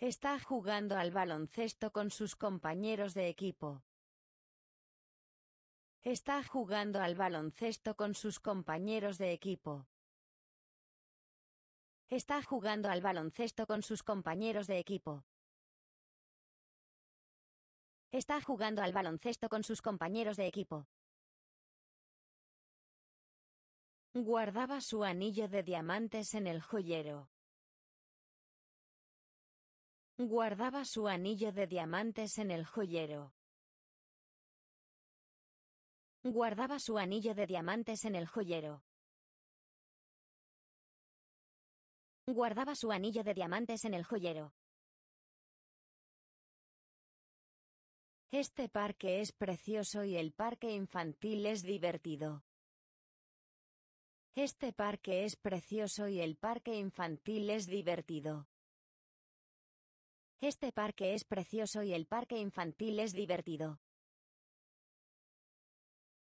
Está jugando al baloncesto con sus compañeros de equipo. Está jugando al baloncesto con sus compañeros de equipo. Está jugando al baloncesto con sus compañeros de equipo. Está jugando al baloncesto con sus compañeros de equipo. Guardaba su anillo de diamantes en el joyero. Guardaba su anillo de diamantes en el joyero. Guardaba su anillo de diamantes en el joyero. Guardaba su anillo de diamantes en el joyero. Este parque es precioso y el parque infantil es divertido. Este parque es precioso y el parque infantil es divertido. Este parque es precioso y el parque infantil es divertido.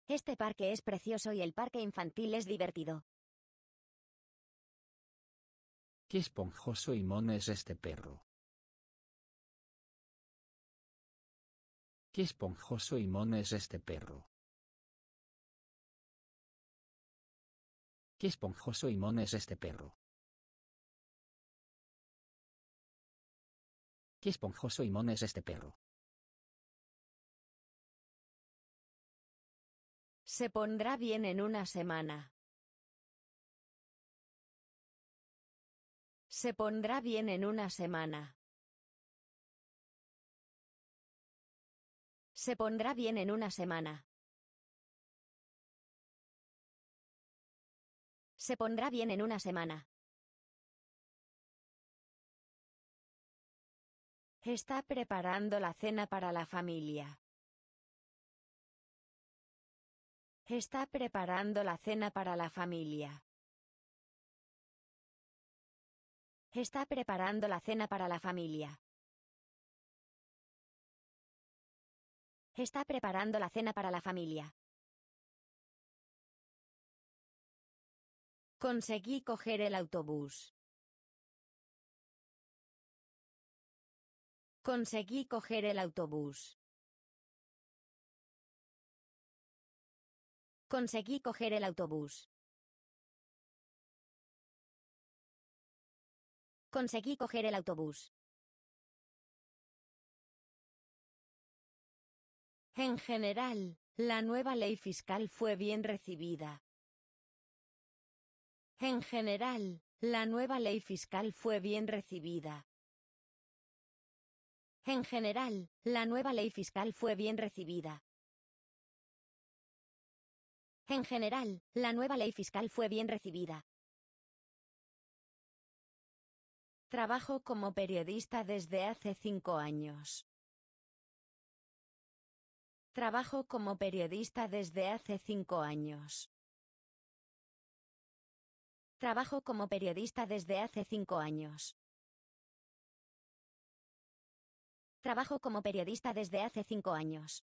Este parque es precioso y el parque infantil es divertido. Qué esponjoso y mono es este perro. Qué esponjoso y mono es este perro. Qué esponjoso y mono es este perro. Qué esponjoso y mono es este perro. Se pondrá bien en una semana. Se pondrá bien en una semana. Se pondrá bien en una semana. Se pondrá bien en una semana. Está preparando la cena para la familia. Está preparando la cena para la familia. Está preparando la cena para la familia. Está preparando la cena para la familia. Conseguí coger el autobús. Conseguí coger el autobús. Conseguí coger el autobús. Conseguí coger el autobús. En general, la nueva ley fiscal fue bien recibida. En general, la nueva ley fiscal fue bien recibida. En general, la nueva ley fiscal fue bien recibida. En general, la nueva ley fiscal fue bien recibida. Trabajo como periodista desde hace cinco años. Trabajo como periodista desde hace cinco años. Trabajo como periodista desde hace cinco años. Trabajo como periodista desde hace cinco años.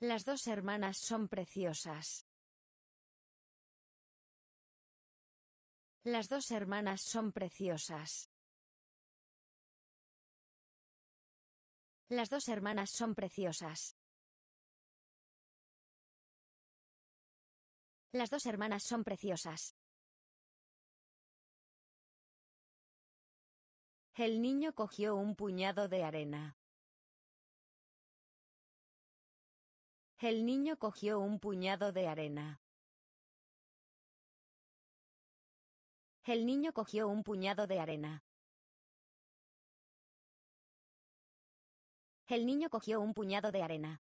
Las dos hermanas son preciosas. Las dos hermanas son preciosas. Las dos hermanas son preciosas. Las dos hermanas son preciosas. El niño cogió un puñado de arena. El niño cogió un puñado de arena. El niño cogió un puñado de arena. El niño cogió un puñado de arena.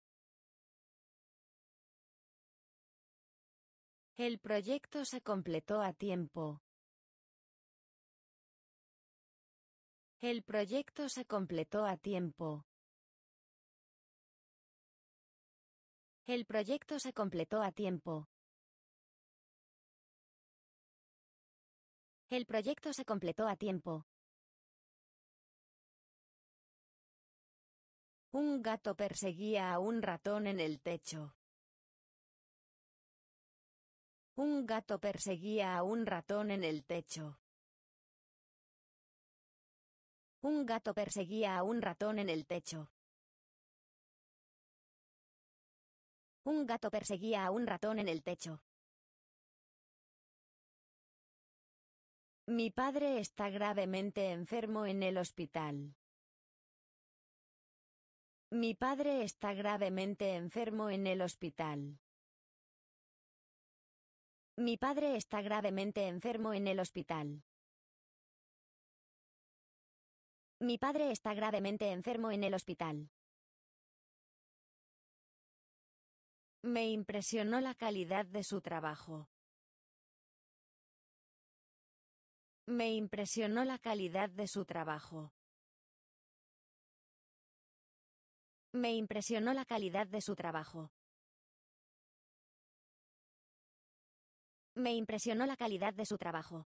El proyecto se completó a tiempo. El proyecto se completó a tiempo. El proyecto se completó a tiempo. El proyecto se completó a tiempo. Un gato perseguía a un ratón en el techo. Un gato perseguía a un ratón en el techo. Un gato perseguía a un ratón en el techo. Un gato perseguía a un ratón en el techo. Mi padre está gravemente enfermo en el hospital. Mi padre está gravemente enfermo en el hospital. Mi padre está gravemente enfermo en el hospital. Mi padre está gravemente enfermo en el hospital. Me impresionó la calidad de su trabajo. Me impresionó la calidad de su trabajo. Me impresionó la calidad de su trabajo. Me impresionó la calidad de su trabajo.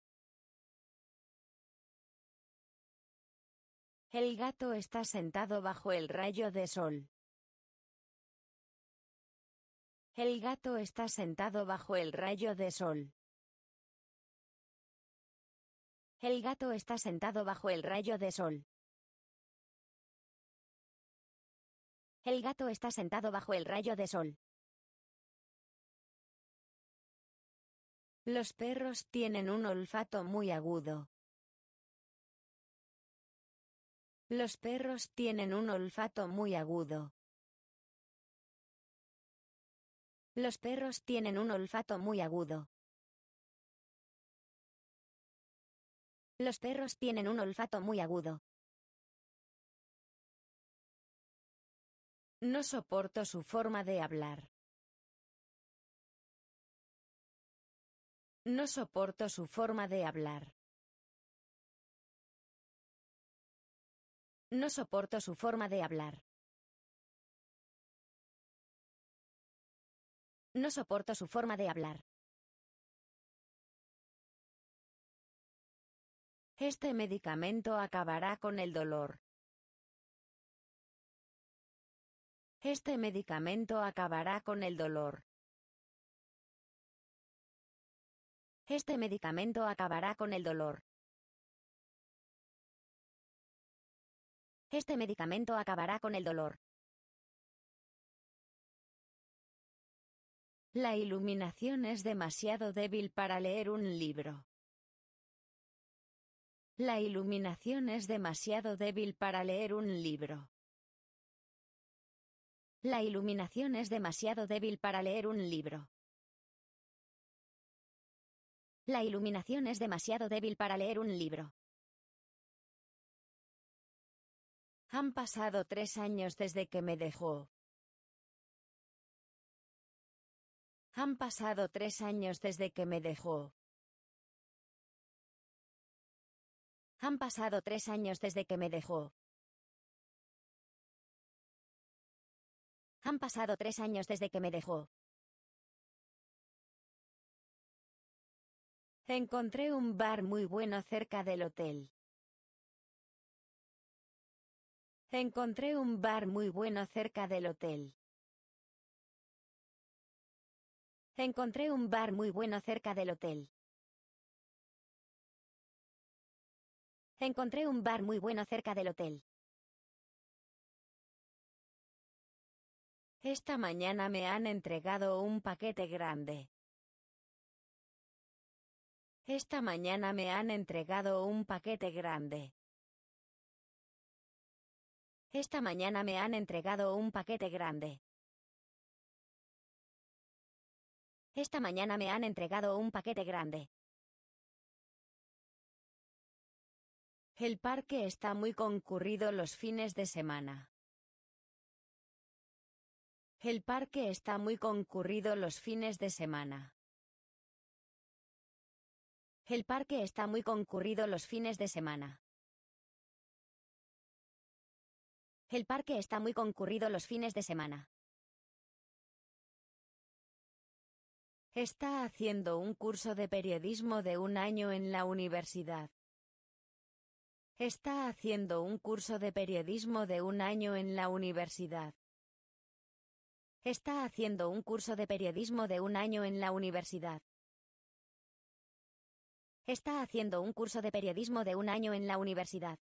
El gato está sentado bajo el rayo de sol. El gato está sentado bajo el rayo de sol. El gato está sentado bajo el rayo de sol. El gato está sentado bajo el rayo de sol. Los perros tienen un olfato muy agudo. Los perros tienen un olfato muy agudo. Los perros tienen un olfato muy agudo. Los perros tienen un olfato muy agudo. No soporto su forma de hablar. No soporto su forma de hablar. No soporto su forma de hablar. No soporto su forma de hablar. Este medicamento acabará con el dolor. Este medicamento acabará con el dolor. Este medicamento acabará con el dolor. Este medicamento acabará con el dolor. La iluminación es demasiado débil para leer un libro. La iluminación es demasiado débil para leer un libro. La iluminación es demasiado débil para leer un libro. La iluminación es demasiado débil para leer un libro. Han pasado tres años desde que me dejó. Han pasado tres años desde que me dejó. Han pasado tres años desde que me dejó. Han pasado tres años desde que me dejó. Encontré un bar muy bueno cerca del hotel. Encontré un bar muy bueno cerca del hotel. Encontré un bar muy bueno cerca del hotel. Encontré un bar muy bueno cerca del hotel. Esta mañana me han entregado un paquete grande. Esta mañana me han entregado un paquete grande. Esta mañana me han entregado un paquete grande. Esta mañana me han entregado un paquete grande. El parque está muy concurrido los fines de semana. El parque está muy concurrido los fines de semana. El parque está muy concurrido los fines de semana. El parque está muy concurrido los fines de semana. Está haciendo un curso de periodismo de un año en la universidad. Está haciendo un curso de periodismo de un año en la universidad. Está haciendo un curso de periodismo de un año en la universidad. Está haciendo un curso de periodismo de un año en la universidad.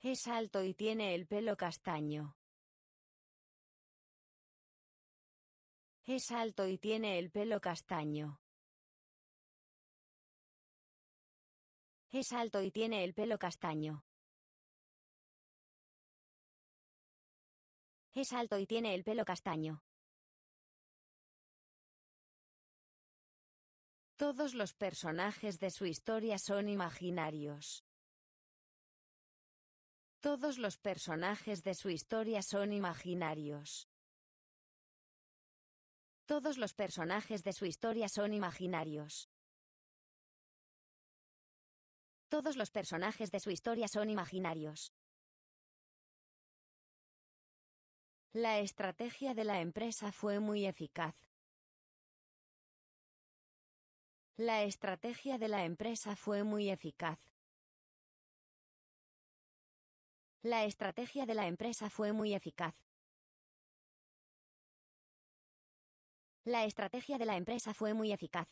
Es alto y tiene el pelo castaño. Es alto y tiene el pelo castaño. Es alto y tiene el pelo castaño. Es alto y tiene el pelo castaño. Todos los personajes de su historia son imaginarios. Todos los personajes de su historia son imaginarios. Todos los personajes de su historia son imaginarios. Todos los personajes de su historia son imaginarios. La estrategia de la empresa fue muy eficaz. La estrategia de la empresa fue muy eficaz. La estrategia de la empresa fue muy eficaz. La estrategia de la empresa fue muy eficaz.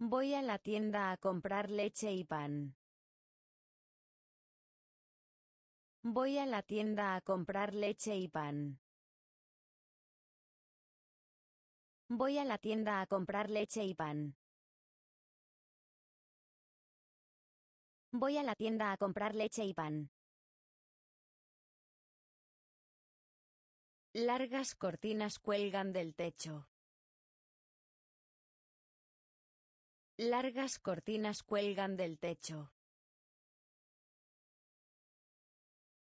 Voy a la tienda a comprar leche y pan. Voy a la tienda a comprar leche y pan. Voy a la tienda a comprar leche y pan. Voy a la tienda a comprar leche y pan. Largas cortinas cuelgan del techo. Largas cortinas cuelgan del techo.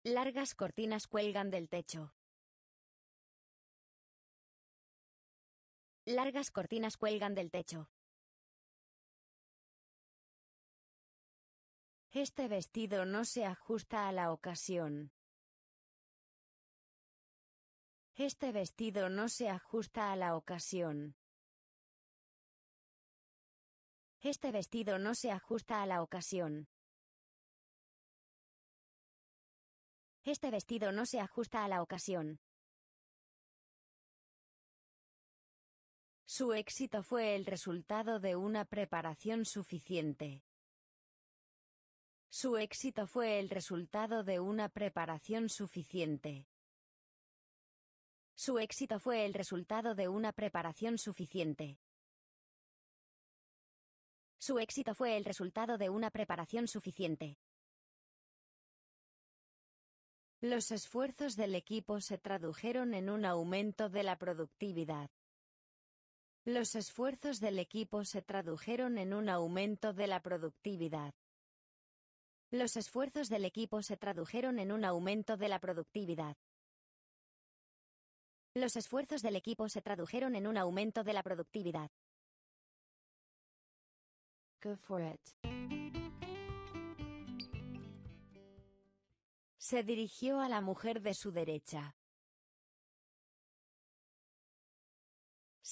Largas cortinas cuelgan del techo. Largas cortinas cuelgan del techo. Este vestido no se ajusta a la ocasión. Este vestido no se ajusta a la ocasión. Este vestido no se ajusta a la ocasión. Este vestido no se ajusta a la ocasión. Su éxito fue el resultado de una preparación suficiente. Su éxito fue el resultado de una preparación suficiente. Su éxito fue el resultado de una preparación suficiente. Su éxito fue el resultado de una preparación suficiente. Los esfuerzos del equipo se tradujeron en un aumento de la productividad. Los esfuerzos del equipo se tradujeron en un aumento de la productividad. Los esfuerzos del equipo se tradujeron en un aumento de la productividad. Los esfuerzos del equipo se tradujeron en un aumento de la productividad. Se dirigió a la mujer de su derecha.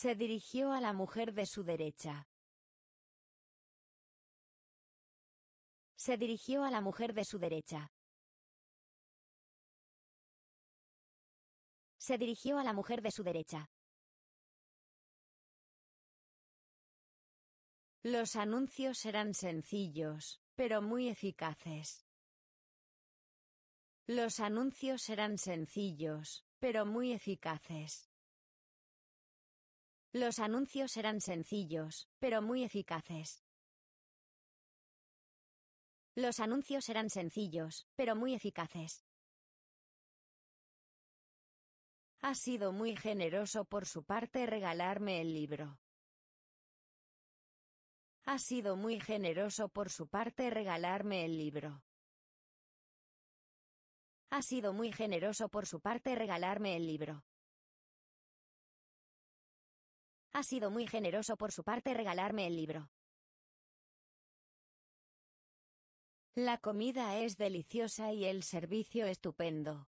Se dirigió a la mujer de su derecha. Se dirigió a la mujer de su derecha. Se dirigió a la mujer de su derecha. Los anuncios eran sencillos, pero muy eficaces. Los anuncios eran sencillos, pero muy eficaces. Los anuncios eran sencillos, pero muy eficaces. Los anuncios eran sencillos, pero muy eficaces. Ha sido muy generoso por su parte regalarme el libro. Ha sido muy generoso por su parte regalarme el libro. Ha sido muy generoso por su parte regalarme el libro. Ha sido muy generoso por su parte regalarme el libro. La comida es deliciosa y el servicio estupendo.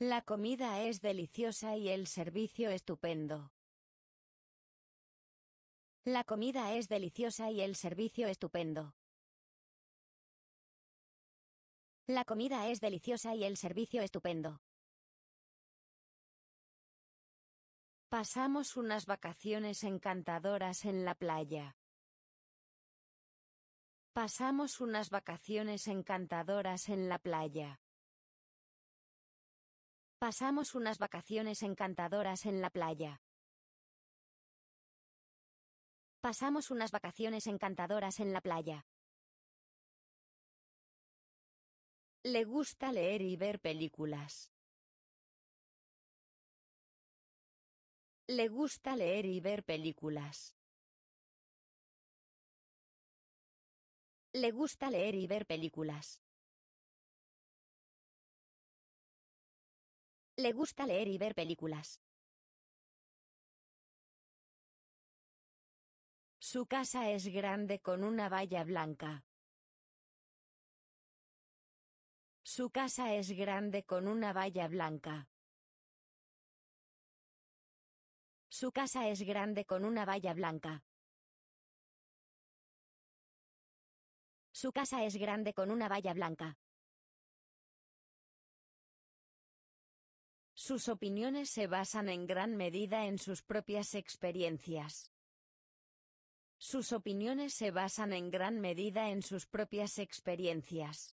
La comida es deliciosa y el servicio estupendo. La comida es deliciosa y el servicio estupendo. La comida es deliciosa y el servicio estupendo. Pasamos unas vacaciones encantadoras en la playa. Pasamos unas vacaciones encantadoras en la playa. Pasamos unas vacaciones encantadoras en la playa. Pasamos unas vacaciones encantadoras en la playa. Le gusta leer y ver películas. Le gusta leer y ver películas. Le gusta leer y ver películas. Le gusta leer y ver películas. Su casa es grande con una valla blanca. Su casa es grande con una valla blanca. Su casa es grande con una valla blanca. Su casa es grande con una valla blanca. Sus opiniones se basan en gran medida en sus propias experiencias. Sus opiniones se basan en gran medida en sus propias experiencias.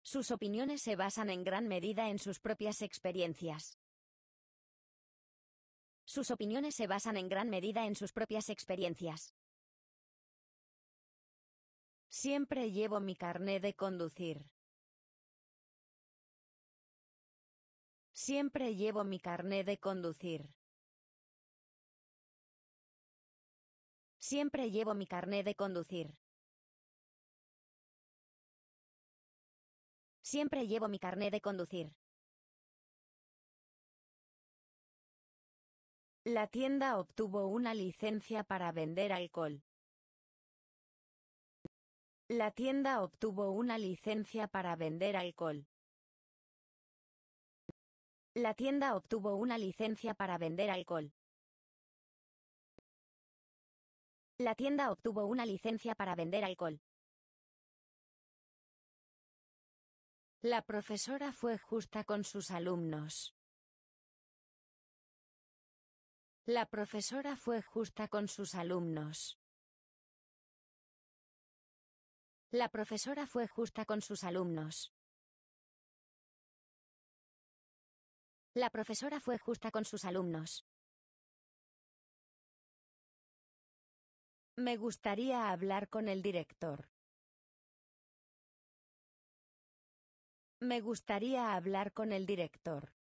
Sus opiniones se basan en gran medida en sus propias experiencias. Sus opiniones se basan en gran medida en sus propias experiencias. Siempre llevo mi carné de conducir. Siempre llevo mi carné de conducir. Siempre llevo mi carné de conducir. Siempre llevo mi carné de conducir. La tienda obtuvo una licencia para vender alcohol. La tienda obtuvo una licencia para vender alcohol. La tienda obtuvo una licencia para vender alcohol. La tienda obtuvo una licencia para vender alcohol. La profesora fue justa con sus alumnos. La profesora fue justa con sus alumnos. La profesora fue justa con sus alumnos. La profesora fue justa con sus alumnos. Me gustaría hablar con el director. Me gustaría hablar con el director.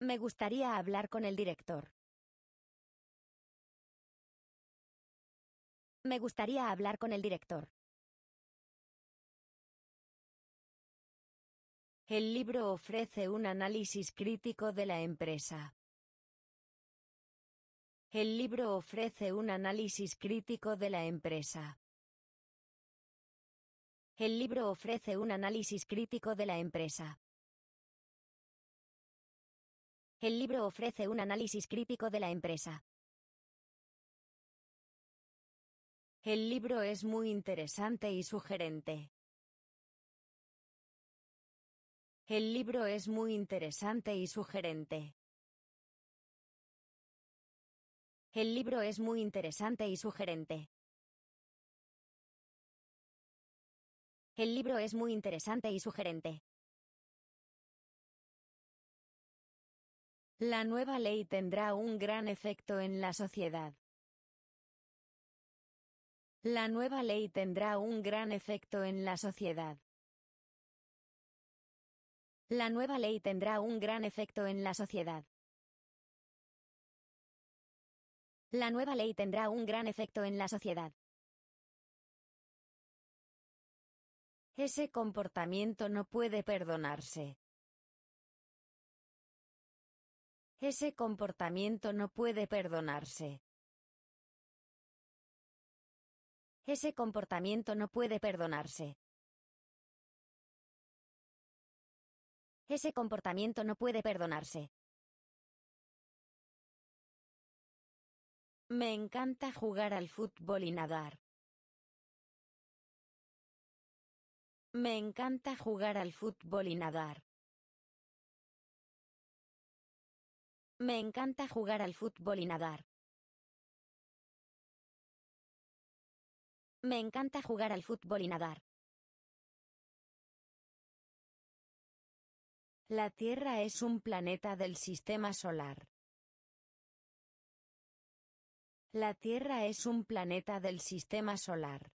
Me gustaría hablar con el director. Me gustaría hablar con el director. El libro ofrece un análisis crítico de la empresa. El libro ofrece un análisis crítico de la empresa. El libro ofrece un análisis crítico de la empresa. El libro ofrece un análisis crítico de la empresa. El libro es muy interesante y sugerente. El libro es muy interesante y sugerente. El libro es muy interesante y sugerente. El libro es muy interesante y sugerente. La nueva ley tendrá un gran efecto en la sociedad. La nueva ley tendrá un gran efecto en la sociedad. La nueva ley tendrá un gran efecto en la sociedad. La nueva ley tendrá un gran efecto en la sociedad. Ese comportamiento no puede perdonarse. Ese comportamiento no puede perdonarse. Ese comportamiento no puede perdonarse. Ese comportamiento no puede perdonarse. Me encanta jugar al fútbol y nadar. Me encanta jugar al fútbol y nadar. Me encanta jugar al fútbol y nadar. Me encanta jugar al fútbol y nadar. La Tierra es un planeta del Sistema Solar. La Tierra es un planeta del Sistema Solar.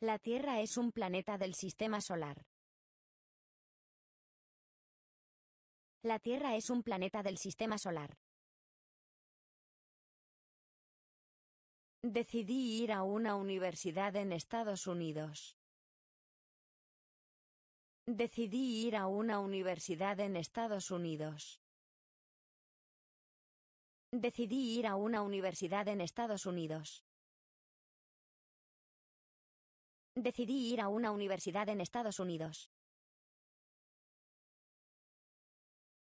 La Tierra es un planeta del Sistema Solar. La Tierra es un planeta del Sistema Solar. Decidí ir a una universidad en Estados Unidos. Decidí ir a una universidad en Estados Unidos. Decidí ir a una universidad en Estados Unidos. Decidí ir a una universidad en Estados Unidos.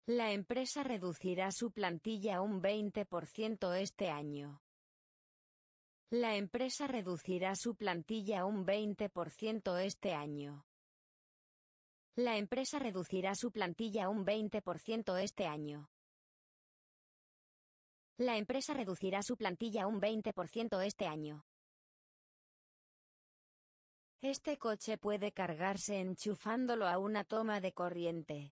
La empresa reducirá su plantilla un 20% este año. La empresa reducirá su plantilla un 20% este año. La empresa reducirá su plantilla un 20% este año. La empresa reducirá su plantilla un 20% este año. Este coche puede cargarse enchufándolo a una toma de corriente.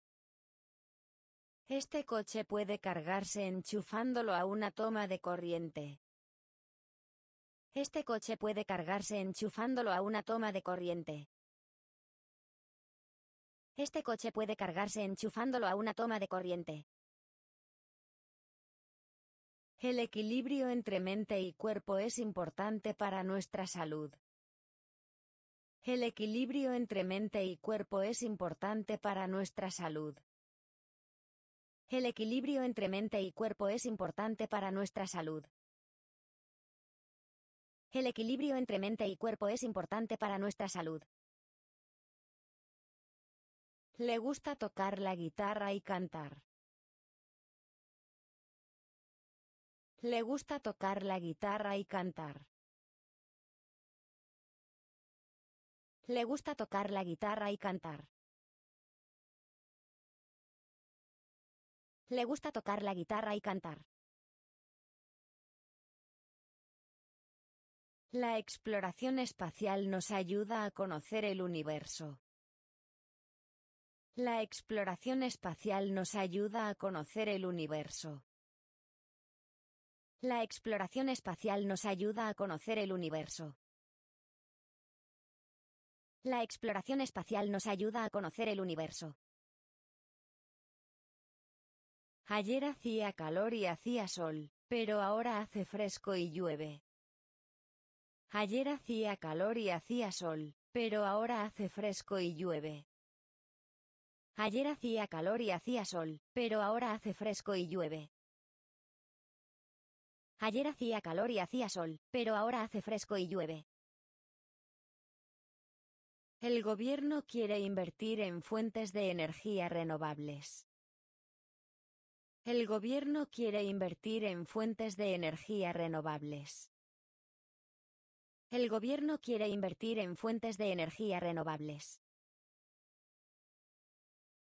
Este coche puede cargarse enchufándolo a una toma de corriente. Este coche puede cargarse enchufándolo a una toma de corriente. Este coche puede cargarse enchufándolo a una toma de corriente. El equilibrio entre mente y cuerpo es importante para nuestra salud. El equilibrio entre mente y cuerpo es importante para nuestra salud. El equilibrio entre mente y cuerpo es importante para nuestra salud. El equilibrio entre mente y cuerpo es importante para nuestra salud. Le gusta tocar la guitarra y cantar. Le gusta tocar la guitarra y cantar. Le gusta tocar la guitarra y cantar. Le gusta tocar la guitarra y cantar. La exploración espacial nos ayuda a conocer el universo. La exploración espacial nos ayuda a conocer el universo. La exploración espacial nos ayuda a conocer el universo. La exploración espacial nos ayuda a conocer el universo. Ayer hacía calor y hacía sol, pero ahora hace fresco y llueve. Ayer hacía calor y hacía sol, pero ahora hace fresco y llueve. Ayer hacía calor y hacía sol, pero ahora hace fresco y llueve. Ayer hacía calor y hacía sol, pero ahora hace fresco y llueve. El gobierno quiere invertir en fuentes de energía renovables. El gobierno quiere invertir en fuentes de energía renovables. El gobierno quiere invertir en fuentes de energía renovables.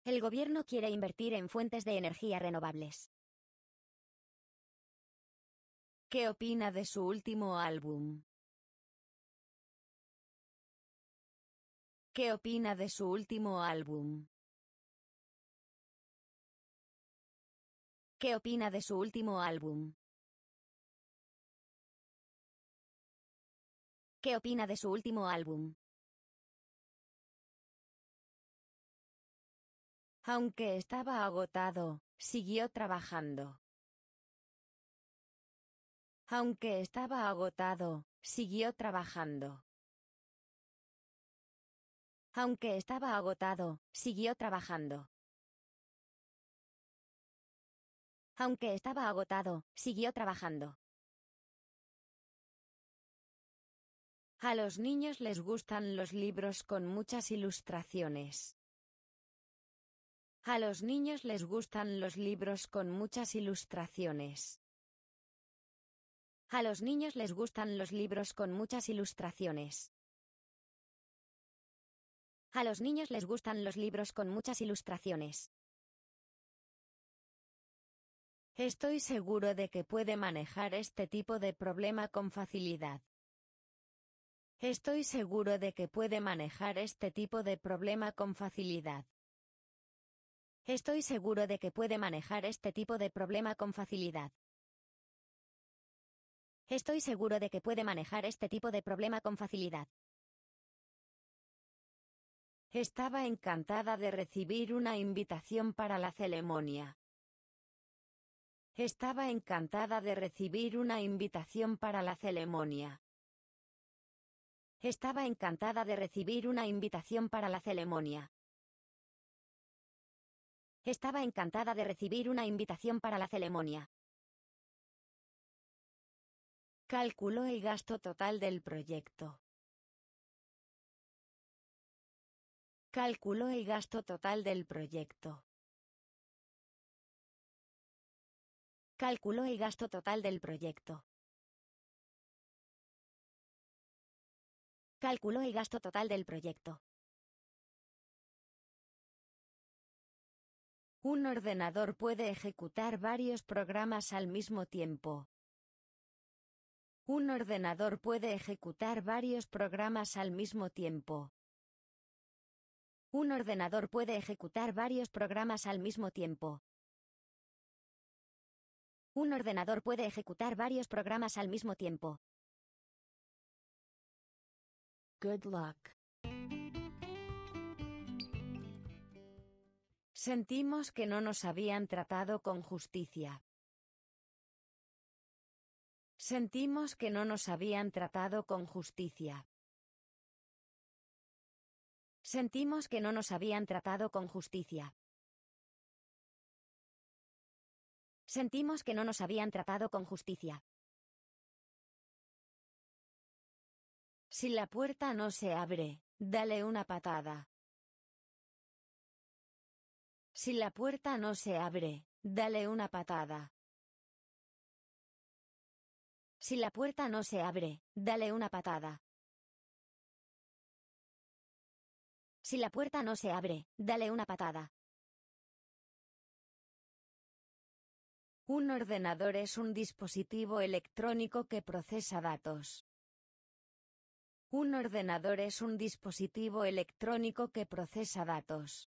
El gobierno quiere invertir en fuentes de energía renovables. ¿Qué opina de su último álbum? ¿Qué opina de su último álbum? ¿Qué opina de su último álbum? ¿Qué opina de su último álbum? Aunque estaba agotado, siguió trabajando. Aunque estaba agotado, siguió trabajando. Aunque estaba agotado, siguió trabajando. Aunque estaba agotado, siguió trabajando. A los niños les gustan los libros con muchas ilustraciones. A los niños les gustan los libros con muchas ilustraciones. A los niños les gustan los libros con muchas ilustraciones. A los niños les gustan los libros con muchas ilustraciones. Estoy seguro de que puede manejar este tipo de problema con facilidad. Estoy seguro de que puede manejar este tipo de problema con facilidad. Estoy seguro de que puede manejar este tipo de problema con facilidad. Estoy seguro de que puede manejar este tipo de problema con facilidad. Estaba encantada de recibir una invitación para la ceremonia. Estaba encantada de recibir una invitación para la ceremonia. Estaba encantada de recibir una invitación para la ceremonia. Estaba encantada de recibir una invitación para la ceremonia. Calculó el gasto total del proyecto. Calculó el gasto total del proyecto. Calculó el gasto total del proyecto. Calculó el gasto total del proyecto. Un ordenador puede ejecutar varios programas al mismo tiempo. Un ordenador puede ejecutar varios programas al mismo tiempo. Un ordenador puede ejecutar varios programas al mismo tiempo. Un ordenador puede ejecutar varios programas al mismo tiempo. Good luck. Sentimos que no nos habían tratado con justicia. Sentimos que no nos habían tratado con justicia. Sentimos que no nos habían tratado con justicia. Sentimos que no nos habían tratado con justicia. Si la puerta no se abre, dale una patada. Si la puerta no se abre, dale una patada. Si la puerta no se abre, dale una patada. Si la puerta no se abre, dale una patada. Un ordenador es un dispositivo electrónico que procesa datos. Un ordenador es un dispositivo electrónico que procesa datos.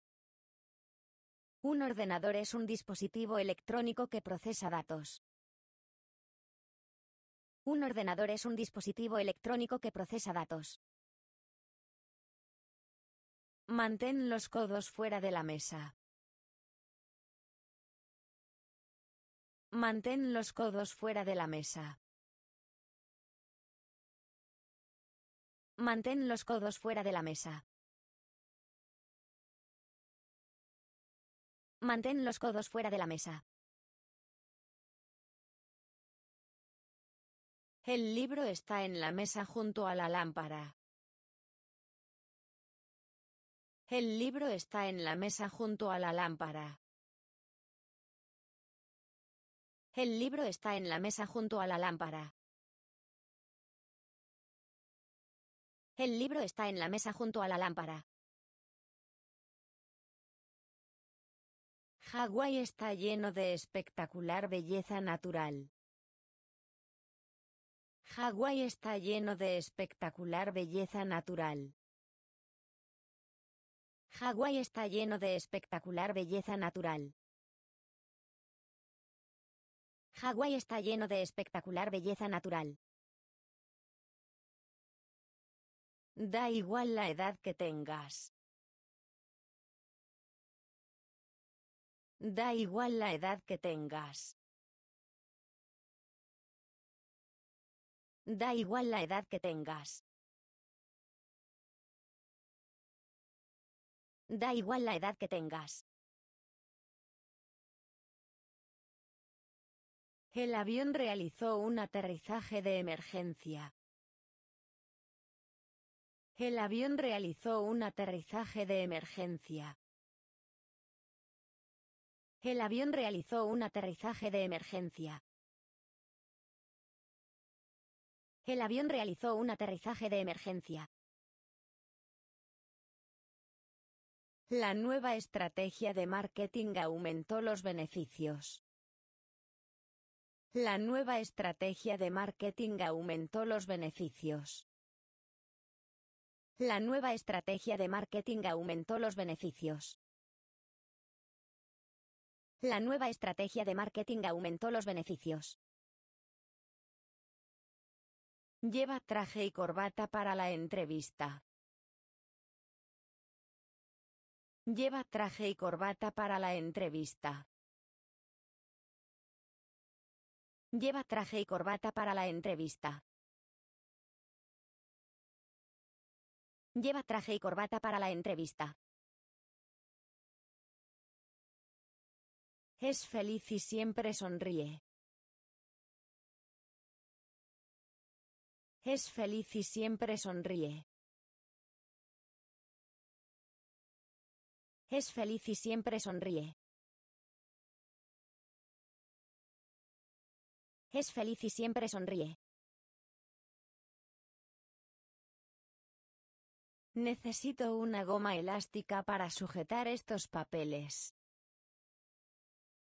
Un ordenador es un dispositivo electrónico que procesa datos. Un ordenador es un dispositivo electrónico que procesa datos. Mantén los codos fuera de la mesa. Mantén los codos fuera de la mesa. Mantén los codos fuera de la mesa. Mantén los codos fuera de la mesa. El libro está en la mesa junto a la lámpara. El libro está en la mesa junto a la lámpara. El libro está en la mesa junto a la lámpara. El libro está en la mesa junto a la lámpara. Hawái está lleno de espectacular belleza natural. Hawái está lleno de espectacular belleza natural. Hawái está lleno de espectacular belleza natural. Hawái está lleno de espectacular belleza natural. Da igual la edad que tengas. Da igual la edad que tengas. Da igual la edad que tengas. Da igual la edad que tengas. El avión realizó un aterrizaje de emergencia. El avión realizó un aterrizaje de emergencia. El avión realizó un aterrizaje de emergencia. El avión realizó un aterrizaje de emergencia. La nueva estrategia de marketing aumentó los beneficios. La nueva estrategia de marketing aumentó los beneficios. La nueva estrategia de marketing aumentó los beneficios. La nueva estrategia de marketing aumentó los beneficios. Lleva traje y corbata para la entrevista. Lleva traje y corbata para la entrevista. Lleva traje y corbata para la entrevista. Lleva traje y corbata para la entrevista. Es feliz y siempre sonríe. Es feliz y siempre sonríe. Es feliz y siempre sonríe. Es feliz y siempre sonríe. Necesito una goma elástica para sujetar estos papeles.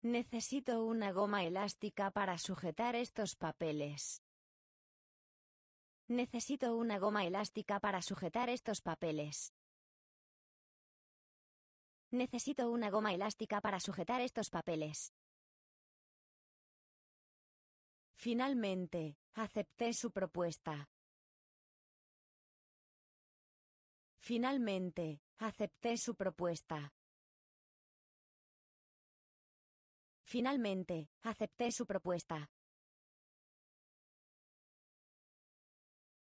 Necesito una goma elástica para sujetar estos papeles. Necesito una goma elástica para sujetar estos papeles. Necesito una goma elástica para sujetar estos papeles. Finalmente, acepté su propuesta. Finalmente, acepté su propuesta. Finalmente, acepté su propuesta.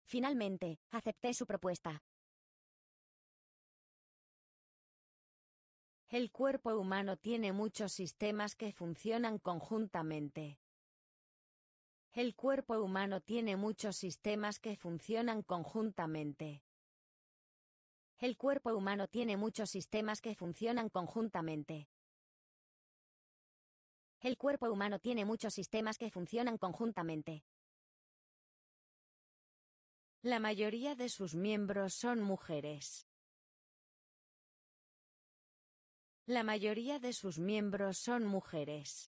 Finalmente, acepté su propuesta. El cuerpo humano tiene muchos sistemas que funcionan conjuntamente. El cuerpo humano tiene muchos sistemas que funcionan conjuntamente. El cuerpo humano tiene muchos sistemas que funcionan conjuntamente. El cuerpo humano tiene muchos sistemas que funcionan conjuntamente. La mayoría de sus miembros son mujeres. La mayoría de sus miembros son mujeres.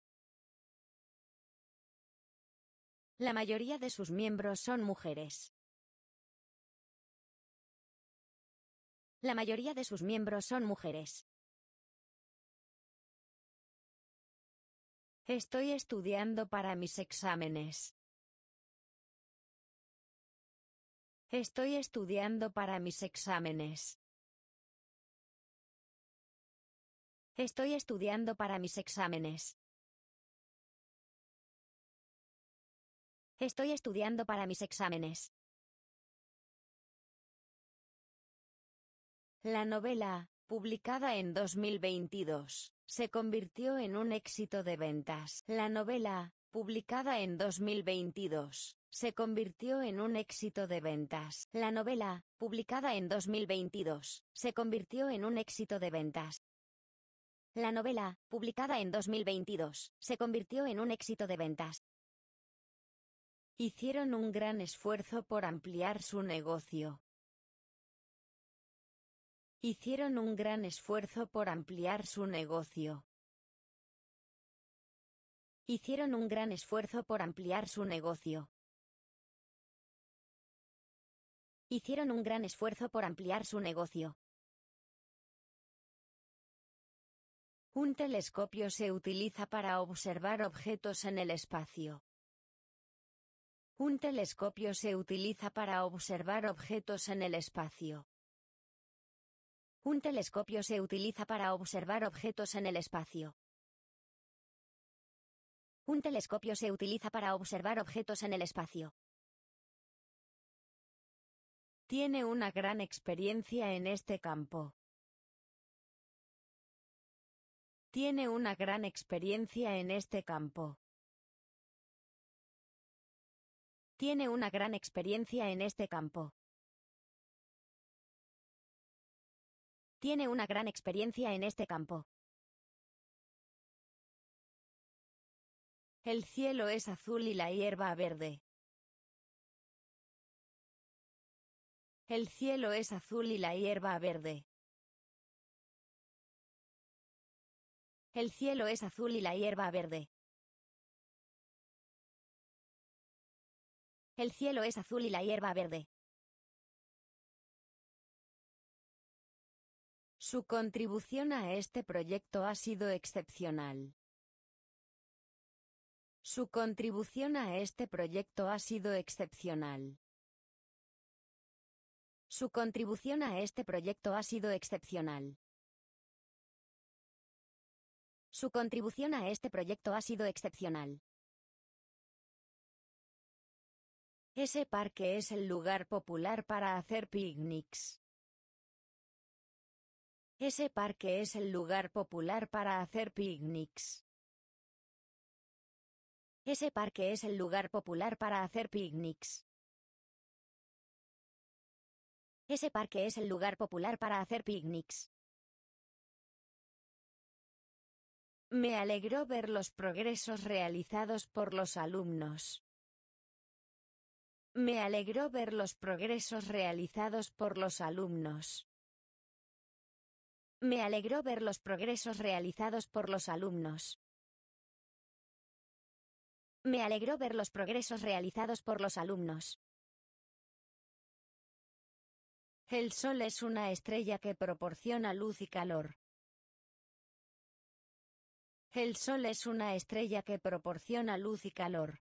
La mayoría de sus miembros son mujeres. La mayoría de sus miembros son mujeres. Estoy estudiando para mis exámenes. Estoy estudiando para mis exámenes. Estoy estudiando para mis exámenes. Estoy estudiando para mis exámenes. La novela, publicada en 2022, se convirtió en un éxito de ventas. La novela, publicada en 2022, se convirtió en un éxito de ventas. La novela, publicada en 2022, se convirtió en un éxito de ventas. La novela, publicada en 2022, se convirtió en un éxito de ventas. Hicieron un gran esfuerzo por ampliar su negocio. Hicieron un gran esfuerzo por ampliar su negocio. Hicieron un gran esfuerzo por ampliar su negocio. Hicieron un gran esfuerzo por ampliar su negocio. Un telescopio se utiliza para observar objetos en el espacio. Un telescopio se utiliza para observar objetos en el espacio. Un telescopio se utiliza para observar objetos en el espacio. Un telescopio se utiliza para observar objetos en el espacio. Tiene una gran experiencia en este campo. Tiene una gran experiencia en este campo. Tiene una gran experiencia en este campo. Tiene una gran experiencia en este campo. El cielo es azul y la hierba verde. El cielo es azul y la hierba verde. El cielo es azul y la hierba verde. El cielo es azul y la hierba verde. Su contribución a este proyecto ha sido excepcional. Su contribución a este proyecto ha sido excepcional. Su contribución a este proyecto ha sido excepcional. Su contribución a este proyecto ha sido excepcional. Ese parque es el lugar popular para hacer picnics. Ese parque es el lugar popular para hacer picnics. Ese parque es el lugar popular para hacer picnics. Ese parque es el lugar popular para hacer picnics. Me alegró ver los progresos realizados por los alumnos. Me alegró ver los progresos realizados por los alumnos. Me alegró ver los progresos realizados por los alumnos. Me alegró ver los progresos realizados por los alumnos. El sol es una estrella que proporciona luz y calor. El sol es una estrella que proporciona luz y calor.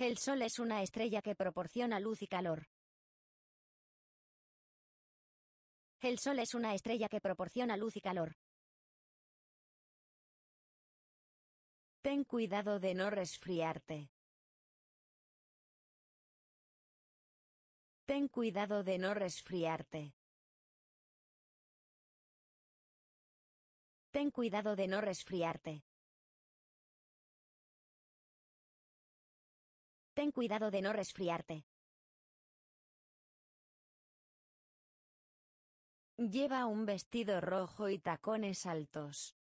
El Sol es una estrella que proporciona luz y calor. El Sol es una estrella que proporciona luz y calor. Ten cuidado de no resfriarte. Ten cuidado de no resfriarte. Ten cuidado de no resfriarte. Ten cuidado de no resfriarte. Lleva un vestido rojo y tacones altos.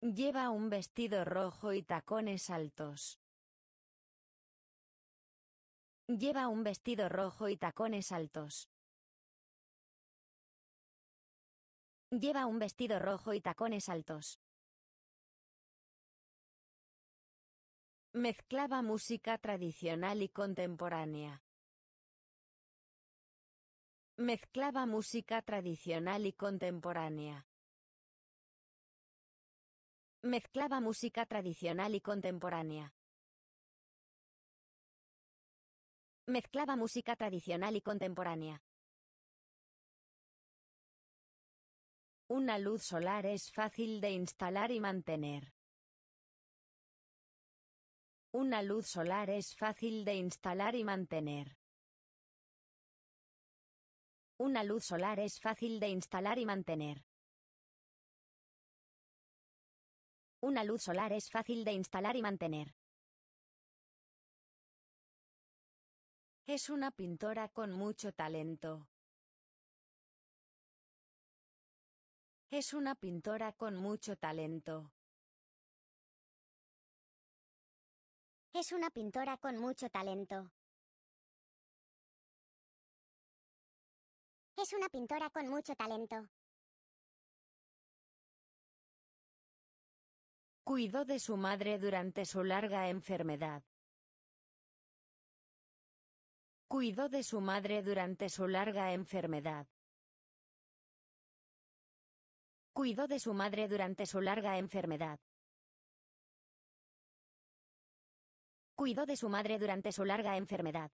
Lleva un vestido rojo y tacones altos. Lleva un vestido rojo y tacones altos. Lleva un vestido rojo y tacones altos. Mezclaba música tradicional y contemporánea. Mezclaba música tradicional y contemporánea. Mezclaba música tradicional y contemporánea. Mezclaba música tradicional y contemporánea. Una luz solar es fácil de instalar y mantener. Una luz solar es fácil de instalar y mantener. Una luz solar es fácil de instalar y mantener. Una luz solar es fácil de instalar y mantener. Es una pintora con mucho talento. Es una pintora con mucho talento. Es una pintora con mucho talento. Es una pintora con mucho talento. Cuidó de su madre durante su larga enfermedad. Cuidó de su madre durante su larga enfermedad. Cuidó de su madre durante su larga enfermedad. Cuidó de su madre durante su larga enfermedad.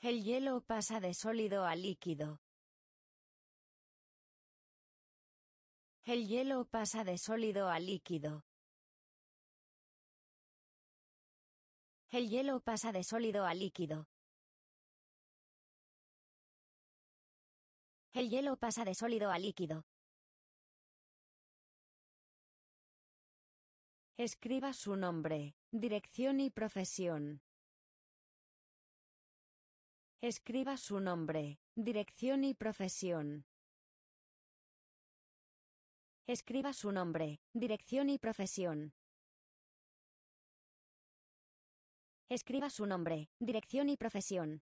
El hielo pasa de sólido a líquido. El hielo pasa de sólido a líquido. El hielo pasa de sólido a líquido. El hielo pasa de sólido a líquido. Escriba su nombre, dirección y profesión. Escriba su nombre, dirección y profesión. Escriba su nombre, dirección y profesión. Escriba su nombre, dirección y profesión.